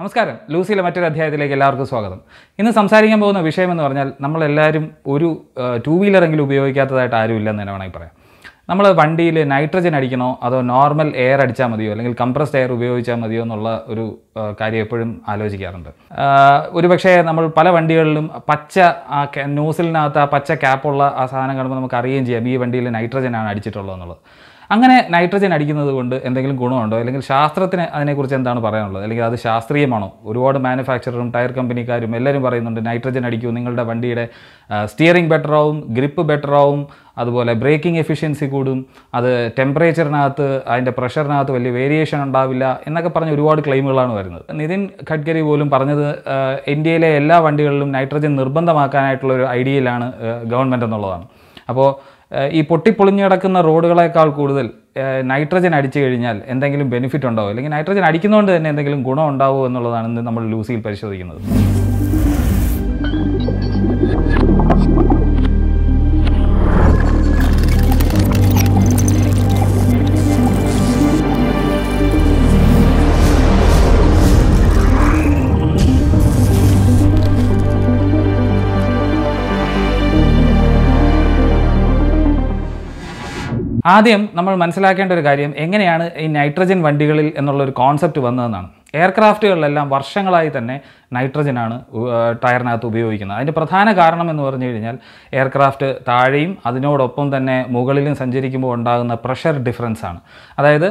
നമസ്കാരം ലൂസിയിലെ മറ്റൊരു അധ്യായത്തിലേക്ക് എല്ലാവർക്കും സ്വാഗതം ഇന്ന് സംസാരിക്കാൻ പോകുന്ന വിഷയം എന്ന് പറഞ്ഞാൽ നമ്മളെല്ലാവരും ഒരു ടൂ വീലറെങ്കിലും ഉപയോഗിക്കാത്തതായിട്ട് ആരും ഇല്ലെന്ന് തന്നെ വേണമെങ്കിൽ പറയാം നമ്മൾ വണ്ടിയിൽ നൈട്രജൻ അടിക്കണോ അതോ നോർമൽ എയർ അടിച്ചാൽ മതിയോ അല്ലെങ്കിൽ കംപ്രസ്ഡ് എയർ ഉപയോഗിച്ചാൽ മതിയോ എന്നുള്ള ഒരു കാര്യം എപ്പോഴും ആലോചിക്കാറുണ്ട് ഒരുപക്ഷേ നമ്മൾ പല വണ്ടികളിലും പച്ച ആ നോസിലിനകത്ത് ആ പച്ച ക്യാപ്പുള്ള ആ സാധനം കാണുമ്പോൾ നമുക്ക് അറിയുകയും ചെയ്യാം ഈ വണ്ടിയിൽ നൈട്രജനാണ് അടിച്ചിട്ടുള്ളത് എന്നുള്ളത് അങ്ങനെ നൈട്രജൻ അടിക്കുന്നത് കൊണ്ട് എന്തെങ്കിലും ഗുണമുണ്ടോ അല്ലെങ്കിൽ ശാസ്ത്രത്തിന് അതിനെക്കുറിച്ച് എന്താണ് പറയാനുള്ളത് അല്ലെങ്കിൽ അത് ശാസ്ത്രീയമാണോ ഒരുപാട് മാനുഫാക്ചററും ടയർ കമ്പനിക്കാരും എല്ലാവരും പറയുന്നുണ്ട് നൈട്രജൻ അടിക്കൂ നിങ്ങളുടെ വണ്ടിയുടെ സ്റ്റിയറിംഗ് ആവും ഗ്രിപ്പ് ആവും അതുപോലെ ബ്രേക്കിംഗ് എഫിഷ്യൻസി കൂടും അത് ടെമ്പറേച്ചറിനകത്ത് അതിൻ്റെ പ്രഷറിനകത്ത് വലിയ വേരിയേഷൻ ഉണ്ടാവില്ല എന്നൊക്കെ പറഞ്ഞ് ഒരുപാട് ക്ലെയിമുകളാണ് വരുന്നത് നിതിൻ ഖഡ്ഗരി പോലും പറഞ്ഞത് ഇന്ത്യയിലെ എല്ലാ വണ്ടികളിലും നൈട്രജൻ നിർബന്ധമാക്കാനായിട്ടുള്ള ഒരു ഐഡിയയിലാണ് ഗവൺമെൻറ് എന്നുള്ളതാണ് അപ്പോൾ ഈ പൊട്ടിപ്പൊളിഞ്ഞു കിടക്കുന്ന റോഡുകളേക്കാൾ കൂടുതൽ നൈട്രജൻ അടിച്ചു കഴിഞ്ഞാൽ എന്തെങ്കിലും ബെനിഫിറ്റ് ഉണ്ടാവും അല്ലെങ്കിൽ നൈട്രജൻ അടിക്കുന്നതുകൊണ്ട് തന്നെ എന്തെങ്കിലും ഗുണം ഉണ്ടാവുമോ എന്നുള്ളതാണ് ഇന്ന് നമ്മൾ ലൂസിയിൽ പരിശോധിക്കുന്നത് ആദ്യം നമ്മൾ മനസ്സിലാക്കേണ്ട ഒരു കാര്യം എങ്ങനെയാണ് ഈ നൈട്രജൻ വണ്ടികളിൽ എന്നുള്ളൊരു കോൺസെപ്റ്റ് വന്നതെന്നാണ് എയർക്രാഫ്റ്റുകളിലെല്ലാം വർഷങ്ങളായി തന്നെ നൈട്രജനാണ് ടയറിനകത്ത് ഉപയോഗിക്കുന്നത് അതിൻ്റെ പ്രധാന കാരണം എന്ന് പറഞ്ഞു കഴിഞ്ഞാൽ എയർക്രാഫ്റ്റ് താഴെയും അതിനോടൊപ്പം തന്നെ മുകളിലും സഞ്ചരിക്കുമ്പോൾ ഉണ്ടാകുന്ന പ്രഷർ ഡിഫറൻസ് ആണ് അതായത്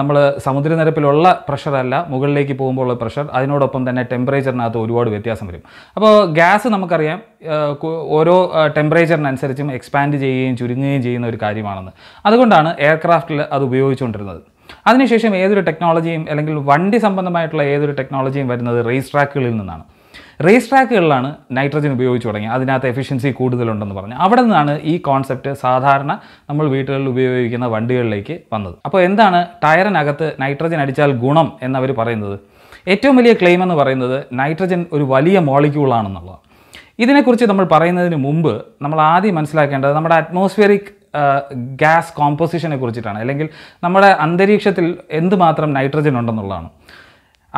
നമ്മൾ സമുദ്രനിരപ്പിലുള്ള പ്രഷറല്ല മുകളിലേക്ക് പോകുമ്പോൾ ഉള്ള പ്രഷർ അതിനോടൊപ്പം തന്നെ ടെമ്പറേച്ചറിനകത്ത് ഒരുപാട് വ്യത്യാസം വരും അപ്പോൾ ഗ്യാസ് നമുക്കറിയാം ഓരോ ടെമ്പറേച്ചറിനനുസരിച്ചും എക്സ്പാൻഡ് ചെയ്യുകയും ചുരുങ്ങുകയും ചെയ്യുന്ന ഒരു കാര്യമാണെന്ന് അതുകൊണ്ടാണ് എയർക്രാഫ്റ്റിൽ അത് ഉപയോഗിച്ചുകൊണ്ടിരുന്നത് അതിനുശേഷം ഏതൊരു ടെക്നോളജിയും അല്ലെങ്കിൽ വണ്ടി സംബന്ധമായിട്ടുള്ള ഏതൊരു ടെക്നോളജിയും വരുന്നത് റേസ് ട്രാക്കുകളിൽ നിന്നാണ് റേസ് ട്രാക്കുകളിലാണ് നൈട്രജൻ ഉപയോഗിച്ച് തുടങ്ങി അതിനകത്ത് എഫിഷ്യൻസി കൂടുതലുണ്ടെന്ന് പറഞ്ഞു അവിടെ നിന്നാണ് ഈ കോൺസെപ്റ്റ് സാധാരണ നമ്മൾ വീടുകളിൽ ഉപയോഗിക്കുന്ന വണ്ടികളിലേക്ക് വന്നത് അപ്പോൾ എന്താണ് ടയറിനകത്ത് നൈട്രജൻ അടിച്ചാൽ ഗുണം എന്നവർ പറയുന്നത് ഏറ്റവും വലിയ ക്ലെയിം എന്ന് പറയുന്നത് നൈട്രജൻ ഒരു വലിയ മോളിക്യൂളാണെന്നുള്ളതാണ് ഇതിനെക്കുറിച്ച് നമ്മൾ പറയുന്നതിന് മുമ്പ് നമ്മൾ ആദ്യം മനസ്സിലാക്കേണ്ടത് നമ്മുടെ അറ്റ്മോസ്ഫിയറിക് ഗ്യാസ് കോമ്പോസിഷനെ കുറിച്ചിട്ടാണ് അല്ലെങ്കിൽ നമ്മുടെ അന്തരീക്ഷത്തിൽ എന്തുമാത്രം നൈട്രജൻ ഉണ്ടെന്നുള്ളതാണ്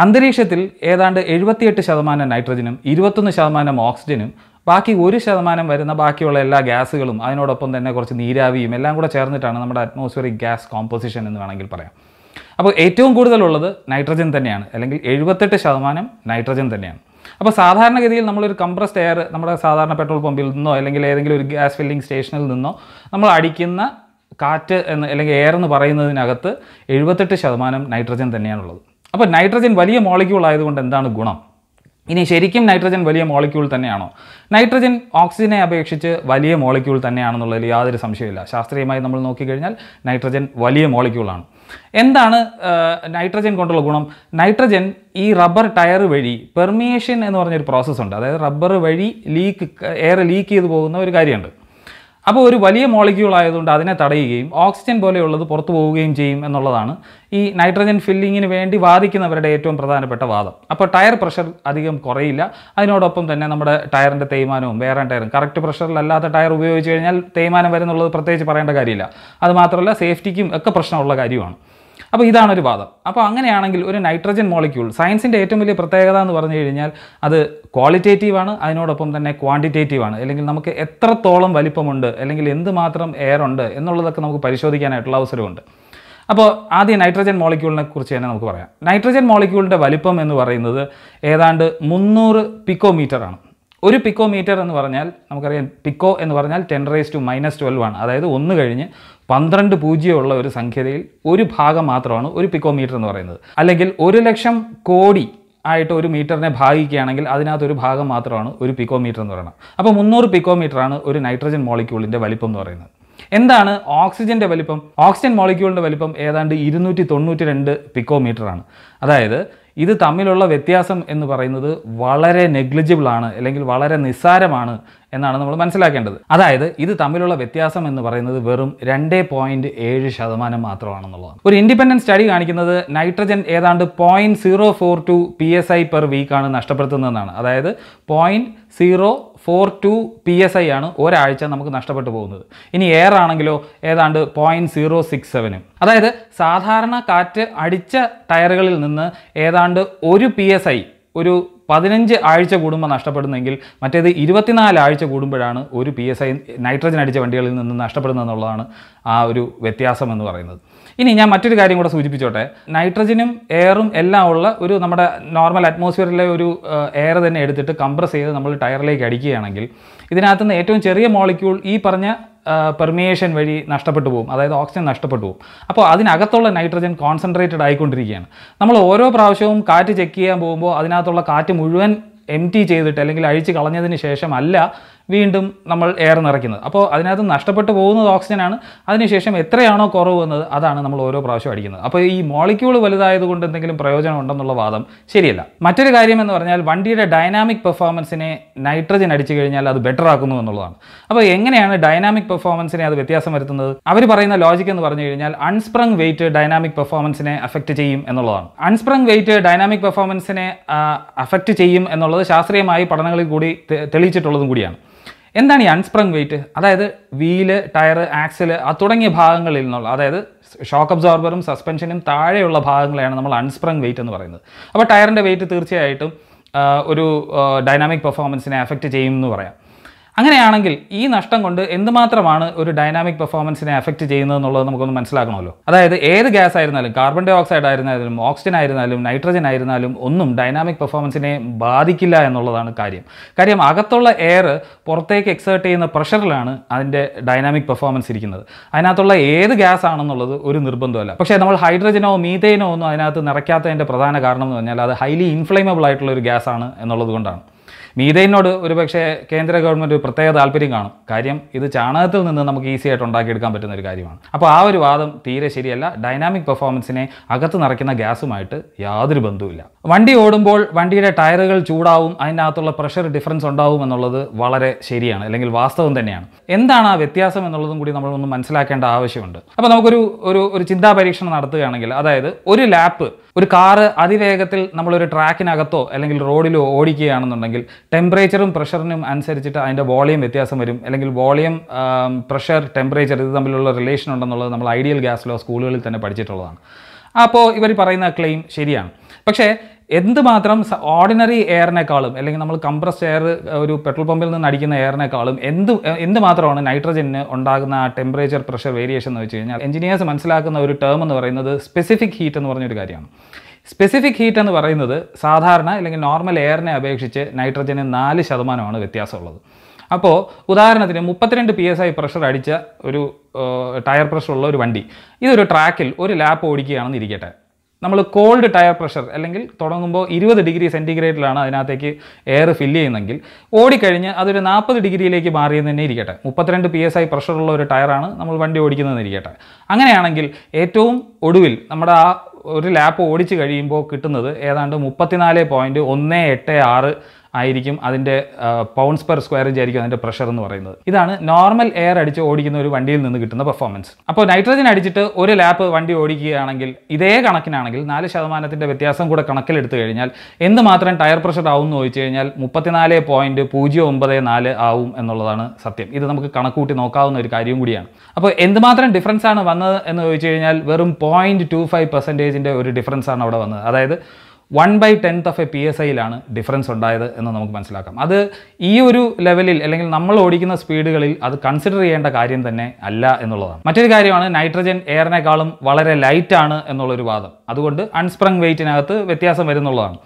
അന്തരീക്ഷത്തിൽ ഏതാണ്ട് എഴുപത്തിയെട്ട് ശതമാനം നൈട്രജനും ഇരുപത്തൊന്ന് ശതമാനം ഓക്സിജനും ബാക്കി ഒരു ശതമാനം വരുന്ന ബാക്കിയുള്ള എല്ലാ ഗ്യാസുകളും അതിനോടൊപ്പം തന്നെ കുറച്ച് നീരാവിയും എല്ലാം കൂടെ ചേർന്നിട്ടാണ് നമ്മുടെ അറ്റ്മോസ്ഫിയറിക് ഗ്യാസ് കോമ്പോസിഷൻ എന്ന് വേണമെങ്കിൽ പറയാം അപ്പോൾ ഏറ്റവും കൂടുതലുള്ളത് നൈട്രജൻ തന്നെയാണ് അല്ലെങ്കിൽ എഴുപത്തെട്ട് ശതമാനം നൈട്രജൻ തന്നെയാണ് അപ്പോൾ സാധാരണഗതിയിൽ നമ്മളൊരു കംപ്രസ്ഡ് എയർ നമ്മുടെ സാധാരണ പെട്രോൾ പമ്പിൽ നിന്നോ അല്ലെങ്കിൽ ഏതെങ്കിലും ഒരു ഗ്യാസ് ഫില്ലിംഗ് സ്റ്റേഷനിൽ നിന്നോ നമ്മൾ അടിക്കുന്ന കാറ്റ് എന്ന് അല്ലെങ്കിൽ എയർ എന്ന് പറയുന്നതിനകത്ത് എഴുപത്തെട്ട് ശതമാനം നൈട്രജൻ തന്നെയാണുള്ളത് അപ്പോൾ നൈട്രജൻ വലിയ മോളിക്യൂൾ ആയതുകൊണ്ട് എന്താണ് ഗുണം ഇനി ശരിക്കും നൈട്രജൻ വലിയ മോളിക്യൂൾ തന്നെയാണോ നൈട്രജൻ ഓക്സിജനെ അപേക്ഷിച്ച് വലിയ മോളിക്യൂൾ തന്നെയാണെന്നുള്ളതിൽ യാതൊരു സംശയമില്ല ശാസ്ത്രീയമായി നമ്മൾ നോക്കിക്കഴിഞ്ഞാൽ നൈട്രജൻ വലിയ മോളിക്യൂളാണ് എന്താണ് നൈട്രജൻ കൊണ്ടുള്ള ഗുണം നൈട്രജൻ ഈ റബ്ബർ ടയർ വഴി പെർമിയേഷൻ എന്ന് പറഞ്ഞൊരു പ്രോസസ്സുണ്ട് അതായത് റബ്ബർ വഴി ലീക്ക് എയർ ലീക്ക് ചെയ്തു പോകുന്ന ഒരു കാര്യമുണ്ട് അപ്പോൾ ഒരു വലിയ മോളിക്യൂൾ ആയതുകൊണ്ട് അതിനെ തടയുകയും ഓക്സിജൻ പോലെയുള്ളത് പുറത്തു പോവുകയും ചെയ്യും എന്നുള്ളതാണ് ഈ നൈട്രജൻ ഫില്ലിങ്ങിന് വേണ്ടി വാദിക്കുന്നവരുടെ ഏറ്റവും പ്രധാനപ്പെട്ട വാദം അപ്പോൾ ടയർ പ്രഷർ അധികം കുറയില്ല അതിനോടൊപ്പം തന്നെ നമ്മുടെ ടയറിൻ്റെ തേയ്മാനവും വേറെ ടയറും കറക്റ്റ് പ്രഷറിലല്ലാത്ത ടയർ ഉപയോഗിച്ച് കഴിഞ്ഞാൽ തേയ്മാനം വരുന്നുള്ളത് പ്രത്യേകിച്ച് പറയേണ്ട കാര്യമില്ല അതുമാത്രമല്ല സേഫ്റ്റിക്കും ഒക്കെ പ്രശ്നമുള്ള കാര്യമാണ് അപ്പോൾ ഇതാണ് ഒരു വാദം അപ്പോൾ അങ്ങനെയാണെങ്കിൽ ഒരു നൈട്രജൻ മോളിക്യൂൾ സയൻസിൻ്റെ ഏറ്റവും വലിയ പ്രത്യേകത എന്ന് പറഞ്ഞു കഴിഞ്ഞാൽ അത് ക്വാളിറ്റേറ്റീവാണ് അതിനോടൊപ്പം തന്നെ ക്വാണ്ടിറ്റേറ്റീവാണ് അല്ലെങ്കിൽ നമുക്ക് എത്രത്തോളം വലിപ്പമുണ്ട് അല്ലെങ്കിൽ എന്തുമാത്രം എയർ ഉണ്ട് എന്നുള്ളതൊക്കെ നമുക്ക് പരിശോധിക്കാനായിട്ടുള്ള അവസരമുണ്ട് അപ്പോൾ ആദ്യം നൈട്രജൻ മോളിക്യൂളിനെ കുറിച്ച് തന്നെ നമുക്ക് പറയാം നൈട്രജൻ മോളിക്യൂളിൻ്റെ വലിപ്പം എന്ന് പറയുന്നത് ഏതാണ്ട് മുന്നൂറ് പിക്കോമീറ്റർ ആണ് ഒരു പിക്കോമീറ്റർ എന്ന് പറഞ്ഞാൽ നമുക്കറിയാം പിക്കോ എന്ന് പറഞ്ഞാൽ ten raise to minus twelve ആണ് അതായത് ഒന്ന് കഴിഞ്ഞ് പന്ത്രണ്ട് പൂജ്യമുള്ള ഒരു സംഖ്യയിൽ ഒരു ഭാഗം മാത്രമാണ് ഒരു പിക്കോമീറ്റർ എന്ന് പറയുന്നത് അല്ലെങ്കിൽ ഒരു ലക്ഷം കോടി ആയിട്ട് ഒരു മീറ്ററിനെ ഭാഗിക്കുകയാണെങ്കിൽ അതിനകത്ത് ഒരു ഭാഗം മാത്രമാണ് ഒരു പിക്കോമീറ്റർ എന്ന് പറയുന്നത് അപ്പോൾ മുന്നൂറ് പിക്കോമീറ്ററാണ് ഒരു നൈട്രജൻ മോളിക്യൂളിൻ്റെ വലിപ്പം എന്ന് പറയുന്നത് എന്താണ് ഓക്സിജൻ്റെ വലിപ്പം ഓക്സിജൻ മോളിക്യൂളിൻ്റെ വലിപ്പം ഏതാണ്ട് ഇരുന്നൂറ്റി തൊണ്ണൂറ്റി രണ്ട് പിക്കോമീറ്ററാണ് അതായത് ഇത് തമ്മിലുള്ള വ്യത്യാസം എന്ന് പറയുന്നത് വളരെ നെഗ്ലിജിബിൾ ആണ് അല്ലെങ്കിൽ വളരെ നിസ്സാരമാണ് എന്നാണ് നമ്മൾ മനസ്സിലാക്കേണ്ടത് അതായത് ഇത് തമ്മിലുള്ള വ്യത്യാസം എന്ന് പറയുന്നത് വെറും രണ്ട് പോയിന്റ് ഏഴ് ശതമാനം മാത്രമാണെന്നുള്ളതാണ് ഒരു ഇൻഡിപെൻഡൻസ് സ്റ്റഡി കാണിക്കുന്നത് നൈട്രജൻ ഏതാണ്ട് point zero four two P S I per വീക്കാണ് നഷ്ടപ്പെടുത്തുന്നതെന്നാണ് അതായത് point zero four two P S I ആണ് ഒരാഴ്ച നമുക്ക് നഷ്ടപ്പെട്ടു പോകുന്നത് ഇനി എയർ ആണെങ്കിലോ ഏതാണ്ട് പോയിൻറ്റ് സീറോ സിക്സ് സെവനും അതായത് സാധാരണ കാറ്റ് അടിച്ച ടയറുകളിൽ നിന്ന് ഏതാണ്ട് ഒരു പി എസ് ഐ ഒരു പതിനഞ്ച് ആഴ്ച കൂടുമ്പോൾ നഷ്ടപ്പെടുന്നെങ്കിൽ മറ്റേത് ഇരുപത്തിനാല് ആഴ്ച കൂടുമ്പോഴാണ് ഒരു പി എസ് ഐ നൈട്രജൻ അടിച്ച വണ്ടികളിൽ നിന്ന് നഷ്ടപ്പെടുന്നതെന്നുള്ളതാണ് ആ ഒരു വ്യത്യാസം എന്ന് പറയുന്നത് ഇനി ഞാൻ മറ്റൊരു കാര്യം കൂടെ സൂചിപ്പിച്ചോട്ടെ നൈട്രജനും എയറും എല്ലാം ഉള്ള ഒരു നമ്മുടെ നോർമൽ അറ്റ്മോസ്ഫിയറിലെ ഒരു എയർ തന്നെ എടുത്തിട്ട് കംപ്രസ് ചെയ്ത് നമ്മൾ ടയറിലേക്ക് അടിക്കുകയാണെങ്കിൽ ഇതിനകത്തുനിന്ന് ഏറ്റവും ചെറിയ മോളിക്യൂൾ ഈ പറഞ്ഞ പെർമിയേഷൻ വഴി നഷ്ടപ്പെട്ടു പോകും അതായത് ഓക്സിജൻ നഷ്ടപ്പെട്ടു പോകും അപ്പോൾ അതിനകത്തുള്ള നൈട്രജൻ കോൺസെൻട്രേറ്റഡ് ആയിക്കൊണ്ടിരിക്കുകയാണ് നമ്മൾ ഓരോ പ്രാവശ്യവും കാറ്റ് ചെക്ക് ചെയ്യാൻ പോകുമ്പോൾ അതിനകത്തുള്ള കാറ്റ് മുഴുവൻ എം ടി ചെയ്തിട്ട് അല്ലെങ്കിൽ അഴിച്ച് കളഞ്ഞതിന് ശേഷമല്ല വീണ്ടും നമ്മൾ എയർ നിറയ്ക്കുന്നത് അപ്പോൾ അതിനകത്ത് നഷ്ടപ്പെട്ടു പോകുന്നത് ഓക്സിജനാണ് അതിനുശേഷം എത്രയാണോ കുറവ് വന്നത് അതാണ് നമ്മൾ ഓരോ പ്രാവശ്യം അടിക്കുന്നത് അപ്പോൾ ഈ മോളിക്യൂൾ വലുതായതുകൊണ്ട് എന്തെങ്കിലും പ്രയോജനം ഉണ്ടെന്നുള്ള വാദം ശരിയല്ല മറ്റൊരു കാര്യം എന്ന് പറഞ്ഞാൽ വണ്ടിയുടെ ഡൈനാമിക് പെർഫോമൻസിനെ നൈട്രജൻ അടിച്ചു കഴിഞ്ഞാൽ അത് ബെറ്റർ ആക്കുന്നു എന്നുള്ളതാണ് അപ്പോൾ എങ്ങനെയാണ് ഡൈനാമിക് പെർഫോമൻസിനെ അത് വ്യത്യാസം വരുത്തുന്നത് അവർ പറയുന്ന ലോജിക് എന്ന് പറഞ്ഞു കഴിഞ്ഞാൽ അൺസ്പ്രങ് വെയിറ്റ് ഡൈനാമിക് പെർഫോമൻസിനെ അഫക്റ്റ് ചെയ്യും എന്നുള്ളതാണ് അൺസ്പ്രങ് വെയിറ്റ് ഡൈനാമിക് പെർഫോമൻസിനെ അഫക്റ്റ് ചെയ്യും എന്നുള്ളത് എന്നുള്ളത് ശാസ്ത്രീയമായി പഠനങ്ങളിൽ കൂടി തെളിയിച്ചിട്ടുള്ളതും കൂടിയാണ് എന്താണ് ഈ അൺസ്പ്രങ് വെയിറ്റ് അതായത് വീല് ടയർ ആക്സിൽ ആ തുടങ്ങിയ ഭാഗങ്ങളിൽ നിന്നുള്ള അതായത് ഷോക്ക് അബ്സോർബറും സസ്പെൻഷനും താഴെയുള്ള ഭാഗങ്ങളെയാണ് നമ്മൾ അൺസ്പ്രങ് വെയിറ്റ് എന്ന് പറയുന്നത് അപ്പോൾ ടയറിൻ്റെ വെയിറ്റ് തീർച്ചയായിട്ടും ഒരു ഡൈനാമിക് പെർഫോമൻസിനെ അഫക്റ്റ് ചെയ്യുമെന്ന് പറയാം അങ്ങനെയാണെങ്കിൽ ഈ നഷ്ടം കൊണ്ട് എന്തുമാത്രമാണ് ഒരു ഡൈനാമിക് പെർഫോമൻസിനെ അഫക്റ്റ് ചെയ്യുന്നത് എന്നുള്ളത് നമുക്കൊന്ന് മനസ്സിലാക്കണമല്ലോ അതായത് ഏത് ഗ്യാസ് ആയിരുന്നാലും കാർബൺ ഡൈ ഓക്സൈഡ് ആയിരുന്നാലും ഓക്സിജൻ ആയിരുന്നാലും നൈട്രജൻ ആയിരുന്നാലും ഒന്നും ഡൈനാമിക് പെർഫോമൻസിനെ ബാധിക്കില്ല എന്നുള്ളതാണ് കാര്യം കാര്യം അകത്തുള്ള എയർ പുറത്തേക്ക് എക്സേർട്ട് ചെയ്യുന്ന പ്രഷറിലാണ് അതിൻ്റെ ഡൈനാമിക് പെർഫോമൻസ് ഇരിക്കുന്നത് അതിനകത്തുള്ള ഏത് ഗ്യാസ് ആണെന്നുള്ളത് ഒരു നിർബന്ധമല്ല പക്ഷേ നമ്മൾ ഹൈഡ്രജനോ മീതേനോ ഒന്നും അതിനകത്ത് നിറയ്ക്കാത്തതിൻ്റെ പ്രധാന കാരണം എന്ന് പറഞ്ഞാൽ അത് ഹൈലി ഇൻഫ്ലേമബിൾ ആയിട്ടുള്ള ഒരു ഗ്യാസ് ആണ് എന്നുള്ളത് കൊണ്ടാണ് മീതയിനോട് ഒരുപക്ഷെ കേന്ദ്ര ഗവൺമെൻറ് ഒരു പ്രത്യേക താല്പര്യം കാണും കാര്യം ഇത് ചാണകത്തിൽ നിന്ന് നമുക്ക് ഈസി ആയിട്ട് ഉണ്ടാക്കിയെടുക്കാൻ പറ്റുന്ന ഒരു കാര്യമാണ് അപ്പോൾ ആ ഒരു വാദം തീരെ ശരിയല്ല ഡൈനാമിക് പെർഫോമൻസിനെ അകത്ത് നിറയ്ക്കുന്ന ഗ്യാസുമായിട്ട് യാതൊരു ബന്ധവുമില്ല വണ്ടി ഓടുമ്പോൾ വണ്ടിയുടെ ടയറുകൾ ചൂടാവും അതിനകത്തുള്ള പ്രഷർ ഡിഫറൻസ് ഉണ്ടാവും എന്നുള്ളത് വളരെ ശരിയാണ് അല്ലെങ്കിൽ വാസ്തവം തന്നെയാണ് എന്താണ് ആ വ്യത്യാസം എന്നുള്ളതും കൂടി നമ്മളൊന്ന് മനസ്സിലാക്കേണ്ട ആവശ്യമുണ്ട് അപ്പോൾ നമുക്കൊരു ഒരു ഒരു ചിന്താ പരീക്ഷണം നടത്തുകയാണെങ്കിൽ അതായത് ഒരു ലാപ്പ് ഒരു കാറ് അതിവേഗത്തിൽ നമ്മളൊരു ട്രാക്കിനകത്തോ അല്ലെങ്കിൽ റോഡിലോ ഓടിക്കുകയാണെന്നുണ്ടെങ്കിൽ ടെമ്പറേച്ചറും പ്രഷറിനും അനുസരിച്ചിട്ട് അതിൻ്റെ വോളിയം വ്യത്യാസം വരും അല്ലെങ്കിൽ വോളിയം പ്രഷർ ടെമ്പറേച്ചർ ഇത് തമ്മിലുള്ള റിലേഷൻ ഉണ്ടെന്നുള്ളത് നമ്മൾ ഐഡിയൽ ഗ്യാസ് ലോ സ്കൂളുകളിൽ തന്നെ പഠിച്ചിട്ടുള്ളതാണ് അപ്പോൾ ഇവർ പറയുന്ന ക്ലെയിം ശരിയാണ് പക്ഷേ എന്തുമാത്രം ഓർഡിനറി എയറിനേക്കാളും അല്ലെങ്കിൽ നമ്മൾ കംപ്രസ്ഡ് എയർ ഒരു പെട്രോൾ പമ്പിൽ നിന്ന് അടിക്കുന്ന എയറിനേക്കാളും എന്ത് എന്തുമാത്രമാണ് നൈട്രജന് ഉണ്ടാകുന്ന ആ ടെമ്പറേച്ചർ പ്രഷർ വേരിയേഷൻ എന്ന് വെച്ച് കഴിഞ്ഞാൽ എഞ്ചിനീയേഴ്സ് മനസ്സിലാക്കുന്ന ഒരു ടേം എന്ന് പറയുന്നത് സ്പെസിഫിക് ഹീറ്റ് എന്ന് പറഞ്ഞൊരു കാര്യമാണ് സ്പെസിഫിക് ഹീറ്റ് എന്ന് പറയുന്നത് സാധാരണ അല്ലെങ്കിൽ നോർമൽ എയറിനെ അപേക്ഷിച്ച് നൈട്രജന് നാല് ശതമാനമാണ് വ്യത്യാസമുള്ളത് അപ്പോൾ ഉദാഹരണത്തിന് മുപ്പത്തിരണ്ട് പി എസ് ഐ പ്രഷർ അടിച്ച ഒരു ടയർ പ്രഷറുള്ള ഒരു വണ്ടി ഇതൊരു ട്രാക്കിൽ ഒരു ലാപ്പ് ഓടിക്കുകയാണെന്ന് ഇരിക്കട്ടെ നമ്മൾ കോൾഡ് ടയർ പ്രഷർ അല്ലെങ്കിൽ തുടങ്ങുമ്പോൾ ഇരുപത് ഡിഗ്രി സെൻറ്റിഗ്രേഡിലാണ് അതിനകത്തേക്ക് എയർ ഫില്ല് ചെയ്യുന്നെങ്കിൽ ഓടിക്കഴിഞ്ഞ് അതൊരു നാൽപ്പത് ഡിഗ്രിയിലേക്ക് മാറിയെന്ന് തന്നെ ഇരിക്കട്ടെ മുപ്പത്തിരണ്ട് പി എസ് ഐ പ്രഷറുള്ള ഒരു ടയറാണ് നമ്മൾ വണ്ടി ഓടിക്കുന്നതെന്ന് ഇരിക്കട്ടെ അങ്ങനെയാണെങ്കിൽ ഏറ്റവും ഒടുവിൽ നമ്മുടെ ആ ഒരു ലാപ്പ് ഓടിച്ച് കഴിയുമ്പോൾ കിട്ടുന്നത് ഏതാണ്ട് മുപ്പത്തിനാല് പോയിൻറ്റ് ഒന്ന് എട്ട് ആറ് ആയിരിക്കും അതിൻ്റെ പൗണ്ട്സ് പെർ ഇഞ്ച് ആയിരിക്കും അതിൻ്റെ പ്രഷർ എന്ന് പറയുന്നത് ഇതാണ് നോർമൽ എയർ അടിച്ച് ഓടിക്കുന്ന ഒരു വണ്ടിയിൽ നിന്ന് കിട്ടുന്ന പെർഫോമൻസ് അപ്പോൾ നൈട്രജൻ അടിച്ചിട്ട് ഒരു ലാപ്പ് വണ്ടി ഓടിക്കുകയാണെങ്കിൽ ഇതേ കണക്കിനാണെങ്കിൽ നാല് ശതമാനത്തിൻ്റെ വ്യത്യാസം കൂടെ കണക്കിലെടുത്തു കഴിഞ്ഞാൽ എന്ത് മാത്രം ടയർ പ്രഷർ ആവും എന്ന് ചോദിച്ചു കഴിഞ്ഞാൽ മുപ്പത്തിനാല് പോയിൻറ്റ് പൂജ്യം ഒമ്പത് നാല് ആവും എന്നുള്ളതാണ് സത്യം ഇത് നമുക്ക് കണക്കൂട്ടി നോക്കാവുന്ന ഒരു കാര്യം കൂടിയാണ് അപ്പോൾ എന്തുമാത്രം ഡിഫറൻസ് ആണ് വന്നത് എന്ന് ചോദിച്ചു കഴിഞ്ഞാൽ വെറും പോയിൻറ്റ് ടു ഫൈവ് പെർസെൻറ്റേജിൻ്റെ ഒരു ഡിഫറൻസ് ആണ് അവിടെ വന്നത് അതായത് one by tenth of a P S ഐയിലാണ് ഡിഫറൻസ് ഉണ്ടായത് എന്ന് നമുക്ക് മനസ്സിലാക്കാം അത് ഈ ഒരു ലെവലിൽ അല്ലെങ്കിൽ നമ്മൾ ഓടിക്കുന്ന സ്പീഡുകളിൽ അത് കൺസിഡർ ചെയ്യേണ്ട കാര്യം തന്നെ അല്ല എന്നുള്ളതാണ് മറ്റൊരു കാര്യമാണ് നൈട്രജൻ എയറിനേക്കാളും വളരെ ലൈറ്റാണ് എന്നുള്ളൊരു വാദം അതുകൊണ്ട് അൺസ്പ്രങ് വെയിറ്റിനകത്ത് വ്യത്യാസം വരുന്നുള്ളതാണ്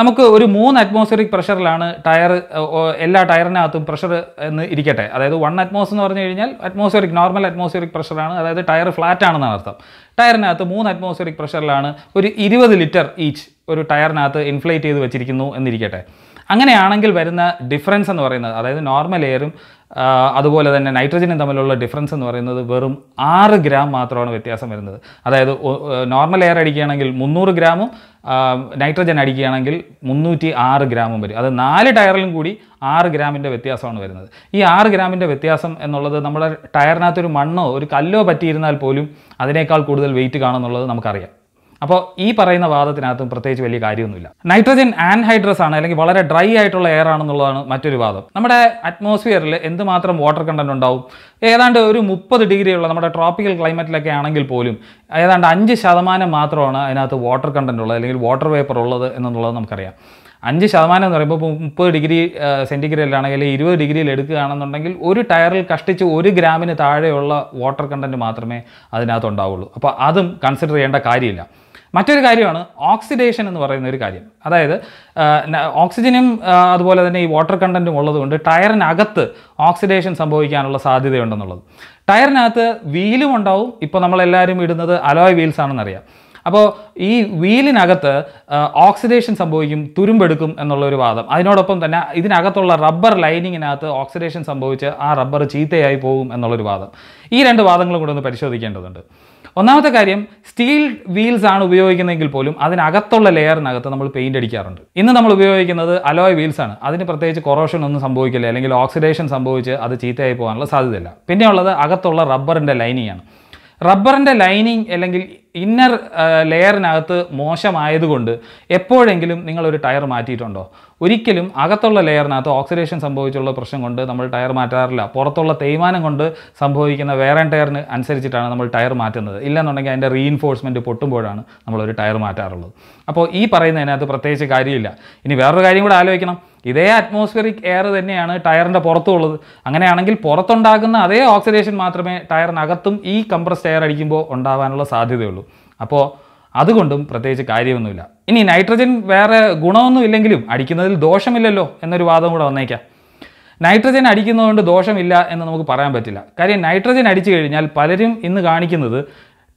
നമുക്ക് ഒരു മൂന്ന് അറ്റ്മോസ്ഫിയറിക് പ്രഷറിലാണ് ടയർ എല്ലാ ടയറിനകത്തും പ്രഷർ എന്ന് ഇരിക്കട്ടെ അതായത് വൺ അറ്റ്മോസ് എന്ന് പറഞ്ഞു കഴിഞ്ഞാൽ അറ്റ്മോസ്ഫിയറിക് നോർമൽ അറ്റ്മോസ്ഫിയറിക് പ്രഷറാണ് അതായത് ടയർ ഫ്ലാറ്റ് ആണെന്നാണ് അർത്ഥം ടയറിനകത്ത് മൂന്ന് അറ്റ്മോസ്ഫിയറിക് പ്രഷറിലാണ് ഒരു ഇരുപത് ലിറ്റർ ഈച്ച് ഒരു ടയറിനകത്ത് ഇൻഫ്ലേറ്റ് ചെയ്ത് വെച്ചിരിക്കുന്നു എന്നിരിക്കട്ടെ അങ്ങനെയാണെങ്കിൽ വരുന്ന ഡിഫറൻസ് എന്ന് പറയുന്നത് അതായത് നോർമൽ എയറും അതുപോലെ തന്നെ നൈട്രജനും തമ്മിലുള്ള ഡിഫറൻസ് എന്ന് പറയുന്നത് വെറും ആറ് ഗ്രാം മാത്രമാണ് വ്യത്യാസം വരുന്നത് അതായത് നോർമൽ എയർ അടിക്കുകയാണെങ്കിൽ മുന്നൂറ് ഗ്രാമും നൈട്രജൻ അടിക്കുകയാണെങ്കിൽ മുന്നൂറ്റി ആറ് ഗ്രാമും വരും അത് നാല് ടയറിലും കൂടി ആറ് ഗ്രാമിൻ്റെ വ്യത്യാസമാണ് വരുന്നത് ഈ ആറ് ഗ്രാമിൻ്റെ വ്യത്യാസം എന്നുള്ളത് നമ്മുടെ ടയറിനകത്തൊരു മണ്ണോ ഒരു കല്ലോ പറ്റിയിരുന്നാൽ പോലും അതിനേക്കാൾ കൂടുതൽ വെയിറ്റ് കാണുമെന്നുള്ളത് നമുക്കറിയാം അപ്പോൾ ഈ പറയുന്ന വാദത്തിനകത്തും പ്രത്യേകിച്ച് വലിയ കാര്യമൊന്നുമില്ല നൈട്രജൻ ആൻഹൈഡ്രസ് ആണ് അല്ലെങ്കിൽ വളരെ ഡ്രൈ ആയിട്ടുള്ള എയർ ആണെന്നുള്ളതാണ് മറ്റൊരു വാദം നമ്മുടെ അറ്റ്മോസ്ഫിയറിൽ എന്തുമാത്രം വാട്ടർ കണ്ടന്റ് ഉണ്ടാവും ഏതാണ്ട് ഒരു മുപ്പത് ഡിഗ്രിയുള്ള നമ്മുടെ ട്രോപ്പിക്കൽ ക്ലൈമറ്റിലൊക്കെ ആണെങ്കിൽ പോലും ഏതാണ്ട് അഞ്ച് ശതമാനം മാത്രമാണ് അതിനകത്ത് വാട്ടർ കണ്ടന്റ് ഉള്ളത് അല്ലെങ്കിൽ വാട്ടർ വേപ്പർ ഉള്ളത് എന്നുള്ളത് നമുക്കറിയാം അഞ്ച് ശതമാനം എന്ന് പറയുമ്പോൾ ഇപ്പോൾ മുപ്പത് ഡിഗ്രി സെൻറ്റിഗ്രേഡിലാണെങ്കിൽ ഇരുപത് ഡിഗ്രിയിൽ എടുക്കുകയാണെന്നുണ്ടെങ്കിൽ ഒരു ടയറിൽ കഷ്ടിച്ച് ഒരു ഗ്രാമിന് താഴെയുള്ള വാട്ടർ കണ്ടൻറ്റ് മാത്രമേ അതിനകത്ത് ഉണ്ടാവുള്ളൂ അപ്പോൾ അതും കൺസിഡർ ചെയ്യേണ്ട കാര്യമില്ല മറ്റൊരു കാര്യമാണ് ഓക്സിഡേഷൻ എന്ന് പറയുന്ന ഒരു കാര്യം അതായത് ഓക്സിജനും അതുപോലെ തന്നെ ഈ വാട്ടർ കണ്ടൻറ്റും ഉള്ളതുകൊണ്ട് ടയറിനകത്ത് ഓക്സിഡേഷൻ സംഭവിക്കാനുള്ള സാധ്യതയുണ്ടെന്നുള്ളത് ടയറിനകത്ത് വീലും ഉണ്ടാവും ഇപ്പോൾ നമ്മളെല്ലാവരും ഇടുന്നത് അലോയ് വീൽസ് ആണെന്നറിയാം അപ്പോൾ ഈ വീലിനകത്ത് ഓക്സിഡേഷൻ സംഭവിക്കും തുരുമ്പെടുക്കും എന്നുള്ളൊരു വാദം അതിനോടൊപ്പം തന്നെ ഇതിനകത്തുള്ള റബ്ബർ ലൈനിങ്ങിനകത്ത് ഓക്സിഡേഷൻ സംഭവിച്ച് ആ റബ്ബർ ചീത്തയായി പോകും എന്നുള്ളൊരു വാദം ഈ രണ്ട് വാദങ്ങളും കൂടെ ഒന്ന് പരിശോധിക്കേണ്ടതുണ്ട് ഒന്നാമത്തെ കാര്യം സ്റ്റീൽ വീൽസ് ആണ് ഉപയോഗിക്കുന്നതെങ്കിൽ പോലും അതിനകത്തുള്ള ലെയറിനകത്ത് നമ്മൾ പെയിന്റ് അടിക്കാറുണ്ട് ഇന്ന് നമ്മൾ ഉപയോഗിക്കുന്നത് അലോയ് വീൽസ് ആണ് അതിന് പ്രത്യേകിച്ച് കൊറോഷൻ ഒന്നും സംഭവിക്കില്ല അല്ലെങ്കിൽ ഓക്സിഡേഷൻ സംഭവിച്ച് അത് ചീത്തയായി പോകാനുള്ള സാധ്യതയില്ല പിന്നെയുള്ളത് അകത്തുള്ള റബ്ബറിൻ്റെ ലൈനിങ് ആണ് റബ്ബറിൻ്റെ ലൈനിങ് അല്ലെങ്കിൽ ഇന്നർ ലെയറിനകത്ത് മോശമായതുകൊണ്ട് എപ്പോഴെങ്കിലും നിങ്ങളൊരു ടയർ മാറ്റിയിട്ടുണ്ടോ ഒരിക്കലും അകത്തുള്ള ലെയറിനകത്ത് ഓക്സിഡേഷൻ സംഭവിച്ചുള്ള പ്രശ്നം കൊണ്ട് നമ്മൾ ടയർ മാറ്റാറില്ല പുറത്തുള്ള തേയ്മാനം കൊണ്ട് സംഭവിക്കുന്ന വേറെ ടയറിന് അനുസരിച്ചിട്ടാണ് നമ്മൾ ടയർ മാറ്റുന്നത് ഇല്ലെന്നുണ്ടെങ്കിൽ അതിൻ്റെ റീഇൻഫോഴ്സ്മെൻറ്റ് പൊട്ടുമ്പോഴാണ് നമ്മളൊരു ടയർ മാറ്റാറുള്ളത് അപ്പോൾ ഈ പറയുന്നതിനകത്ത് പ്രത്യേകിച്ച് കാര്യമില്ല ഇനി വേറൊരു കാര്യം കൂടെ ആലോചിക്കണം ഇതേ അറ്റ്മോസ്ഫിയറിക് എയർ തന്നെയാണ് ടയറിൻ്റെ പുറത്തുള്ളത് അങ്ങനെയാണെങ്കിൽ പുറത്തുണ്ടാകുന്ന അതേ ഓക്സിഡേഷൻ മാത്രമേ ടയറിനകത്തും ഈ കംപ്രസ്ഡ് എയർ അടിക്കുമ്പോൾ ഉണ്ടാവാനുള്ള സാധ്യതയുള്ളൂ അപ്പോൾ അതുകൊണ്ടും പ്രത്യേകിച്ച് കാര്യമൊന്നുമില്ല ഇനി നൈട്രജൻ വേറെ ഗുണമൊന്നും ഇല്ലെങ്കിലും അടിക്കുന്നതിൽ ദോഷമില്ലല്ലോ എന്നൊരു വാദം കൂടെ വന്നേക്കാം നൈട്രജൻ അടിക്കുന്നതുകൊണ്ട് ദോഷമില്ല എന്ന് നമുക്ക് പറയാൻ പറ്റില്ല കാര്യം നൈട്രജൻ അടിച്ചു കഴിഞ്ഞാൽ പലരും ഇന്ന് കാണിക്കുന്നത്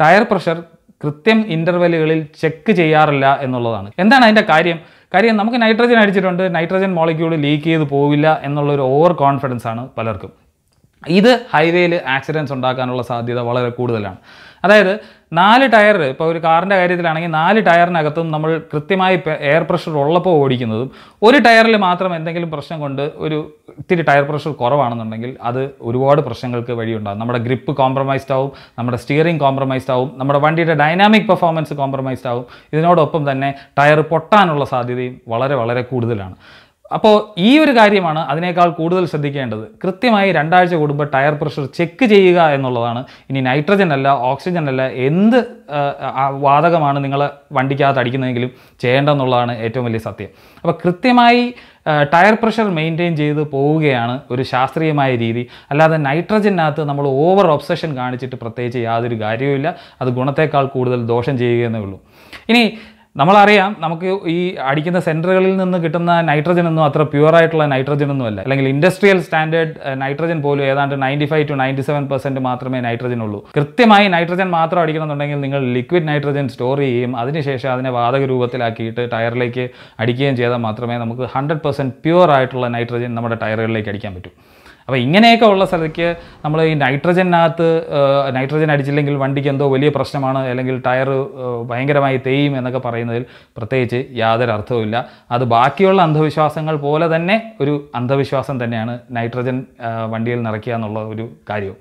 ടയർ പ്രഷർ കൃത്യം ഇൻ്റർവെല്ലുകളിൽ ചെക്ക് ചെയ്യാറില്ല എന്നുള്ളതാണ് എന്താണ് അതിൻ്റെ കാര്യം കാര്യം നമുക്ക് നൈട്രജൻ അടിച്ചിട്ടുണ്ട് നൈട്രജൻ മോളിക്യൂൾ ലീക്ക് ചെയ്ത് പോവില്ല എന്നുള്ളൊരു ഓവർ കോൺഫിഡൻസ് ആണ് പലർക്കും ഇത് ഹൈവേയിൽ ആക്സിഡൻസ് ഉണ്ടാക്കാനുള്ള സാധ്യത വളരെ കൂടുതലാണ് അതായത് നാല് ടയർ ഇപ്പോൾ ഒരു കാറിൻ്റെ കാര്യത്തിലാണെങ്കിൽ നാല് ടയറിനകത്തും നമ്മൾ കൃത്യമായി എയർ പ്രഷർ ഉള്ളപ്പോൾ ഓടിക്കുന്നതും ഒരു ടയറിൽ മാത്രം എന്തെങ്കിലും പ്രശ്നം കൊണ്ട് ഒരു ഇത്തിരി ടയർ പ്രഷർ കുറവാണെന്നുണ്ടെങ്കിൽ അത് ഒരുപാട് പ്രശ്നങ്ങൾക്ക് വഴിയുണ്ടാകും നമ്മുടെ ഗ്രിപ്പ് കോംപ്രമൈസ്ഡ് ആവും നമ്മുടെ സ്റ്റിയറിംഗ് കോംപ്രമൈസ്ഡ് ആവും നമ്മുടെ വണ്ടിയുടെ ഡൈനാമിക് പെർഫോമൻസ് കോംപ്രമൈസ്ഡ് ആവും ഇതിനോടൊപ്പം തന്നെ ടയർ പൊട്ടാനുള്ള സാധ്യതയും വളരെ വളരെ കൂടുതലാണ് അപ്പോൾ ഈ ഒരു കാര്യമാണ് അതിനേക്കാൾ കൂടുതൽ ശ്രദ്ധിക്കേണ്ടത് കൃത്യമായി രണ്ടാഴ്ച കൂടുമ്പോൾ ടയർ പ്രഷർ ചെക്ക് ചെയ്യുക എന്നുള്ളതാണ് ഇനി നൈട്രജൻ അല്ല ഓക്സിജൻ അല്ല എന്ത് വാതകമാണ് നിങ്ങൾ വണ്ടിക്കകത്ത് അടിക്കുന്നതെങ്കിലും ചെയ്യേണ്ടതെന്നുള്ളതാണ് ഏറ്റവും വലിയ സത്യം അപ്പോൾ കൃത്യമായി ടയർ പ്രഷർ മെയിൻറ്റെയിൻ ചെയ്ത് പോവുകയാണ് ഒരു ശാസ്ത്രീയമായ രീതി അല്ലാതെ നൈട്രജനകത്ത് നമ്മൾ ഓവർ ഒബ്സഷൻ കാണിച്ചിട്ട് പ്രത്യേകിച്ച് യാതൊരു കാര്യവുമില്ല അത് ഗുണത്തേക്കാൾ കൂടുതൽ ദോഷം ചെയ്യുകയെന്നേ ഉള്ളൂ ഇനി നമ്മളറിയാം നമുക്ക് ഈ അടിക്കുന്ന സെൻറ്ററുകളിൽ നിന്ന് കിട്ടുന്ന നൈട്രജൻ ഒന്നും അത്ര ആയിട്ടുള്ള നൈട്രജൻ ഒന്നും അല്ല അല്ലെങ്കിൽ ഇൻഡസ്ട്രിയൽ സ്റ്റാൻഡേർഡ് നൈട്രജൻ പോലും ഏതാണ്ട് ninety five to ninety seven percent മാത്രമേ നൈട്രജൻ ഉള്ളൂ കൃത്യമായി നൈട്രജൻ മാത്രം അടിക്കണമെന്നുണ്ടെങ്കിൽ നിങ്ങൾ ലിക്വിഡ് നൈട്രജൻ സ്റ്റോർ ചെയ്യുകയും അതിനുശേഷം അതിനെ വാതക രൂപത്തിലാക്കിയിട്ട് ടയറിലേക്ക് അടിക്കുകയും ചെയ്താൽ മാത്രമേ നമുക്ക് ഹൺഡ്രഡ് പെർസെൻറ്റ് പ്യുവർ ആയിട്ടുള്ള നൈട്രജൻ നമ്മുടെ ടയറുകളിലേക്ക് അടിക്കാൻ പറ്റൂ അപ്പോൾ ഇങ്ങനെയൊക്കെ ഉള്ള സ്ഥലത്തേക്ക് നമ്മൾ ഈ നൈട്രജനകത്ത് നൈട്രജൻ അടിച്ചില്ലെങ്കിൽ വണ്ടിക്ക് എന്തോ വലിയ പ്രശ്നമാണ് അല്ലെങ്കിൽ ടയർ ഭയങ്കരമായി തേയും എന്നൊക്കെ പറയുന്നതിൽ പ്രത്യേകിച്ച് യാതൊരു അർത്ഥവുമില്ല അത് ബാക്കിയുള്ള അന്ധവിശ്വാസങ്ങൾ പോലെ തന്നെ ഒരു അന്ധവിശ്വാസം തന്നെയാണ് നൈട്രജൻ വണ്ടിയിൽ നിറയ്ക്കുക എന്നുള്ള ഒരു കാര്യവും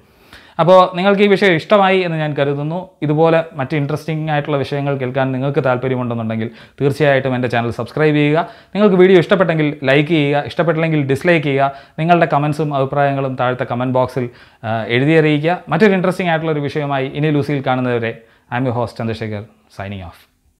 അപ്പോൾ നിങ്ങൾക്ക് ഈ വിഷയം ഇഷ്ടമായി എന്ന് ഞാൻ കരുതുന്നു ഇതുപോലെ മറ്റ് ഇൻട്രസ്റ്റിംഗ് ആയിട്ടുള്ള വിഷയങ്ങൾ കേൾക്കാൻ നിങ്ങൾക്ക് താല്പര്യമുണ്ടെന്നുണ്ടെങ്കിൽ തീർച്ചയായിട്ടും എൻ്റെ ചാനൽ സബ്സ്ക്രൈബ് ചെയ്യുക നിങ്ങൾക്ക് വീഡിയോ ഇഷ്ടപ്പെട്ടെങ്കിൽ ലൈക്ക് ചെയ്യുക ഇഷ്ടപ്പെട്ടില്ലെങ്കിൽ ഡിസ്ലൈക്ക് ചെയ്യുക നിങ്ങളുടെ കമൻസും അഭിപ്രായങ്ങളും താഴത്തെ കമൻറ്റ് ബോക്സിൽ എഴുതിയറിയിക്കുക മറ്റൊരു ഇൻട്രസ്റ്റിംഗ് ആയിട്ടുള്ള ഒരു വിഷയമായി ഇനി ലൂസിയിൽ കാണുന്നവരെ I M U host Chandrashekhar signing of